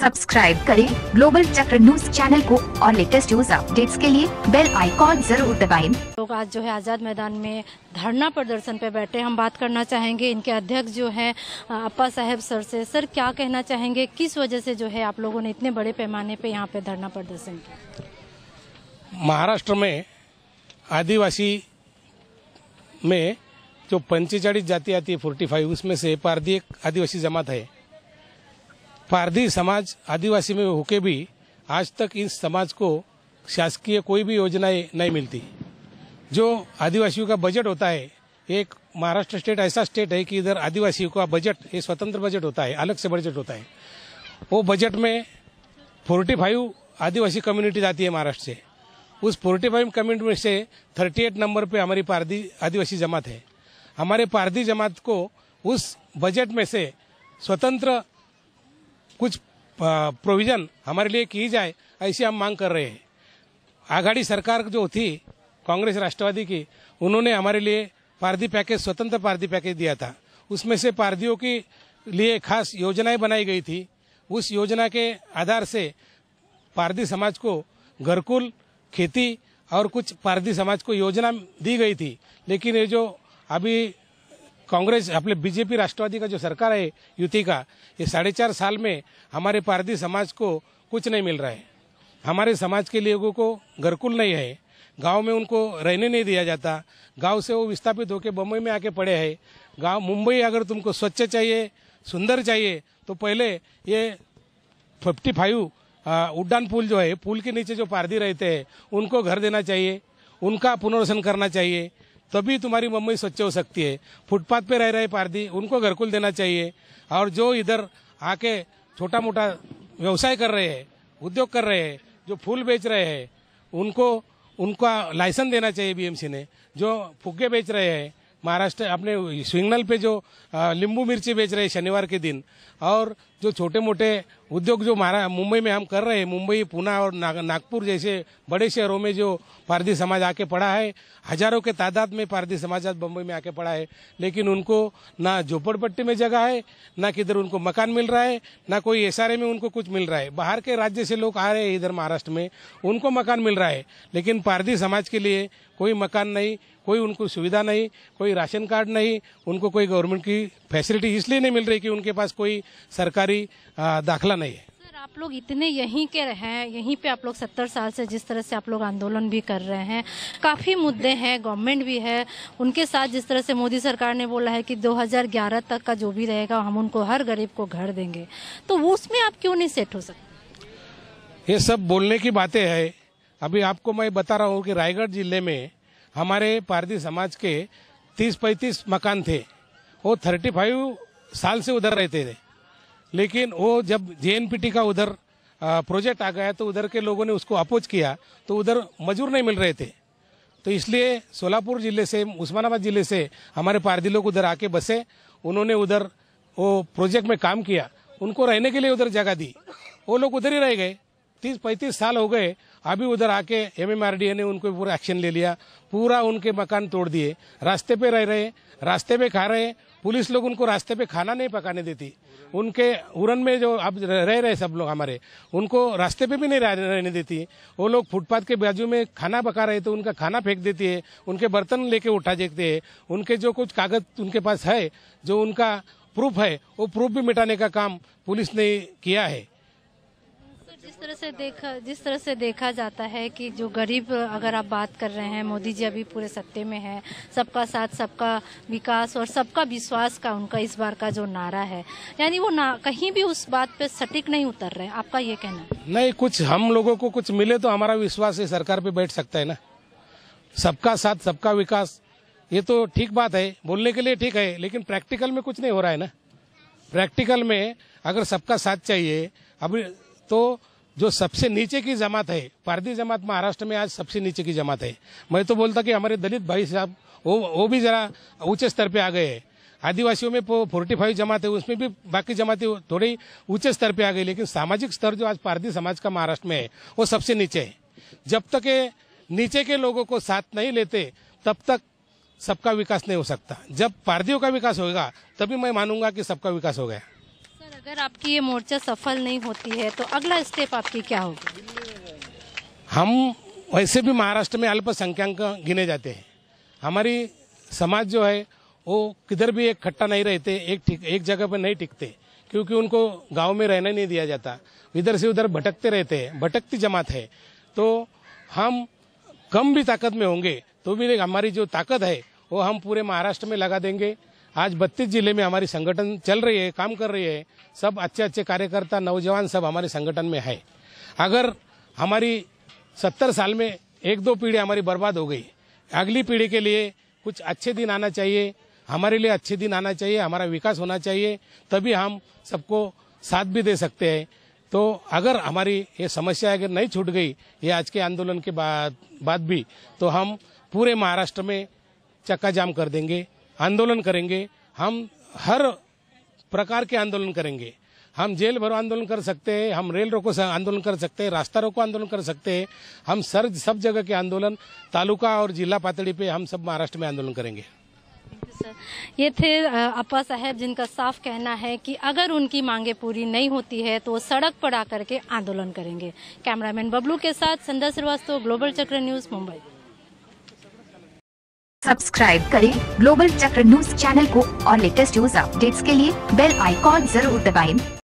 Subscribe करें global Chakra news channel को और लेटेस्ट न्यूज अपडेट्स के लिए बेल आइकॉन जरूर दबाएं। लोग आज जो है आजाद मैदान में धरना प्रदर्शन पे बैठे हम बात करना चाहेंगे इनके अध्यक्ष जो है अप्पा साहेब सर से सर क्या कहना चाहेंगे किस वजह से जो है आप लोगों ने इतने बड़े पैमाने पे यहाँ पे धरना प्रदर्शन किया महाराष्ट्र में आदिवासी में जो पंचेचालीस जाति आती है फोर्टी फाइव उसमें से पारदीय आदिवासी जमात है पारधी समाज आदिवासी में होके भी आज तक इस समाज को शासकीय कोई भी योजनाएं नहीं मिलती जो आदिवासियों का बजट होता है एक महाराष्ट्र स्टेट ऐसा स्टेट है कि इधर आदिवासियों का बजट ये स्वतंत्र बजट होता है अलग से बजट होता है वो बजट में फोर्टी फाइव आदिवासी कम्युनिटी जाती है महाराष्ट्र से उस फोर्टी फाइव कम्युनिटी में से थर्टी एट नंबर पे हमारी पारधी आदिवासी जमात है हमारे पारधी जमात को उस बजट में से स्वतंत्र कुछ प्रोविजन हमारे लिए की जाए ऐसी हम मांग कर रहे हैं आघाड़ी सरकार जो थी कांग्रेस राष्ट्रवादी की उन्होंने हमारे लिए पारधी पैकेज स्वतंत्र पारधी पैकेज दिया था उसमें से पारधियों के लिए खास योजनाएं बनाई गई थी उस योजना के आधार से पारधी समाज को घरकुल खेती और कुछ पारधी समाज को योजना दी गई थी लेकिन ये जो अभी कांग्रेस अपने बीजेपी राष्ट्रवादी का जो सरकार है युति का ये साढ़े चार साल में हमारे पारदी समाज को कुछ नहीं मिल रहा है हमारे समाज के लोगों को घरकुल नहीं है गांव में उनको रहने नहीं दिया जाता गांव से वो विस्थापित होकर बम्बई में आके पड़े है गांव मुंबई अगर तुमको स्वच्छ चाहिए सुंदर चाहिए तो पहले ये फिफ्टी फाइव उड्डान पुल जो है पुल के नीचे जो पारदी रहते हैं उनको घर देना चाहिए उनका पुनर्वसन करना चाहिए तभी तुम्हारी मम्मी स्वच्छ हो सकती है फुटपाथ पे रह रहे पारदी उनको घरकुल देना चाहिए और जो इधर आके छोटा मोटा व्यवसाय कर रहे हैं उद्योग कर रहे हैं जो फूल बेच रहे हैं उनको उनका लाइसेंस देना चाहिए बीएमसी ने जो फुग्गे बेच रहे हैं महाराष्ट्र अपने सिग्नल पे जो लींबू मिर्ची बेच रहे हैं शनिवार के दिन और जो छोटे मोटे उद्योग जो महारा मुंबई में हम कर रहे हैं मुंबई पुणे और नागपुर जैसे बड़े शहरों में जो पारधी समाज आके पड़ा है हजारों के तादाद में पारधी समाज आज बम्बई में आके पड़ा है लेकिन उनको ना झोपड़पट्टी में जगह है ना किधर उनको मकान मिल रहा है ना कोई एस में उनको कुछ मिल रहा है बाहर के राज्य से लोग आ रहे हैं इधर महाराष्ट्र में उनको मकान मिल रहा है लेकिन पारधी समाज के लिए कोई मकान नहीं कोई उनको सुविधा नहीं कोई राशन कार्ड नहीं उनको कोई गवर्नमेंट की फैसिलिटी इसलिए नहीं मिल रही कि उनके पास कोई सरकारी दाखला नहीं है सर आप लोग इतने यहीं के हैं यहीं पे आप लोग सत्तर साल से जिस तरह से आप लोग आंदोलन भी कर रहे हैं काफ़ी मुद्दे हैं गवर्नमेंट भी है उनके साथ जिस तरह से मोदी सरकार ने बोला है कि 2011 तक का जो भी रहेगा हम उनको हर गरीब को घर देंगे तो वो उसमें आप क्यों नहीं सेट हो सकते ये सब बोलने की बातें हैं अभी आपको मैं बता रहा हूँ कि रायगढ़ जिले में हमारे पारदी समाज के तीस पैंतीस मकान थे वो थर्टी फाइव साल से उधर रहते थे लेकिन वो जब जे का उधर प्रोजेक्ट आ गया तो उधर के लोगों ने उसको अपोज किया तो उधर मजदूर नहीं मिल रहे थे तो इसलिए सोलापुर ज़िले से उस्मानाबाद ज़िले से हमारे पारदी लोग उधर आके बसे उन्होंने उधर वो प्रोजेक्ट में काम किया उनको रहने के लिए उधर जगह दी वो लोग उधर ही रह गए तीस पैंतीस साल हो गए अभी उधर आके एमएमआरडीए ने उनको पूरा एक्शन ले लिया पूरा उनके मकान तोड़ दिए रास्ते पे रह रहे रास्ते पे खा रहे पुलिस लोग उनको रास्ते पे खाना नहीं पकाने देती उनके उरन में जो अब रह रहे सब लोग हमारे उनको रास्ते पे भी नहीं रहने देती वो लोग फुटपाथ के बाजू में खाना पका रहे तो उनका खाना फेंक देती है उनके बर्तन लेके उठा देते है उनके जो कुछ कागज उनके पास है जो उनका प्रूफ है वो प्रूफ भी मिटाने का काम पुलिस ने किया है जिस तरह से देखा जिस तरह से देखा जाता है कि जो गरीब अगर आप बात कर रहे हैं मोदी जी अभी पूरे सत्ते में है सबका साथ सबका विकास और सबका विश्वास का उनका इस बार का जो नारा है यानी वो ना कहीं भी उस बात पे सटीक नहीं उतर रहे आपका ये कहना नहीं कुछ हम लोगों को कुछ मिले तो हमारा विश्वास ये सरकार पे बैठ सकता है ना सबका साथ सबका विकास ये तो ठीक बात है बोलने के लिए ठीक है लेकिन प्रैक्टिकल में कुछ नहीं हो रहा है ना प्रैक्टिकल में अगर सबका साथ चाहिए अभी तो जो सबसे नीचे की जमात है पारदी जमात महाराष्ट्र में आज सबसे नीचे की जमात है मैं तो बोलता कि हमारे दलित भाई साहब वो वो भी जरा ऊंचे स्तर पे आ गए हैं आदिवासियों में फोर्टी फाइव जमात है उसमें भी बाकी जमातें थोड़ी ऊंचे स्तर पे आ गई लेकिन सामाजिक स्तर जो आज पारदी समाज का महाराष्ट्र में है वो सबसे नीचे है जब तक नीचे के लोगों को साथ नहीं लेते तब तक सबका विकास नहीं हो सकता जब पारदियों का विकास होगा तभी मैं मानूंगा कि सबका विकास हो गया अगर आपकी ये मोर्चा सफल नहीं होती है तो अगला स्टेप आपकी क्या होगा हम वैसे भी महाराष्ट्र में अल्पसंख्याक गिने जाते हैं हमारी समाज जो है वो किधर भी एक खट्टा नहीं रहते एक एक जगह पर नहीं टिकते क्योंकि उनको गांव में रहने नहीं दिया जाता इधर से उधर भटकते रहते हैं भटकती जमात है तो हम कम भी ताकत में होंगे तो भी हमारी जो ताकत है वो हम पूरे महाराष्ट्र में लगा देंगे आज बत्तीस जिले में हमारी संगठन चल रही है काम कर रही है सब अच्छे अच्छे कार्यकर्ता नौजवान सब हमारे संगठन में है अगर हमारी सत्तर साल में एक दो पीढ़ी हमारी बर्बाद हो गई अगली पीढ़ी के लिए कुछ अच्छे दिन आना चाहिए हमारे लिए अच्छे दिन आना चाहिए हमारा विकास होना चाहिए तभी हम सबको साथ भी दे सकते हैं तो अगर हमारी ये समस्या अगर नहीं छूट गई ये आज के आंदोलन के बाद बाद भी तो हम पूरे महाराष्ट्र में चक्का जाम कर देंगे आंदोलन करेंगे हम हर प्रकार के आंदोलन करेंगे हम जेल भरो आंदोलन कर सकते हैं हम रेल रोको आंदोलन कर सकते हैं रास्ता रोको आंदोलन कर सकते हैं हम सर सब जगह के आंदोलन तालुका और जिला पातड़ी पे हम सब महाराष्ट्र में आंदोलन करेंगे ये थे अपा साहब जिनका साफ कहना है कि अगर उनकी मांगे पूरी नहीं होती है तो वो सड़क पर आकर के आंदोलन करेंगे कैमरामैन बबलू के साथ Sandhya Srivastava global Chakra news Mumbai subscribe करें ग्लोबल चक्र न्यूज चैनल को और लेटेस्ट न्यूज अपडेट्स के लिए बेल आइकॉन जरूर दबाएं।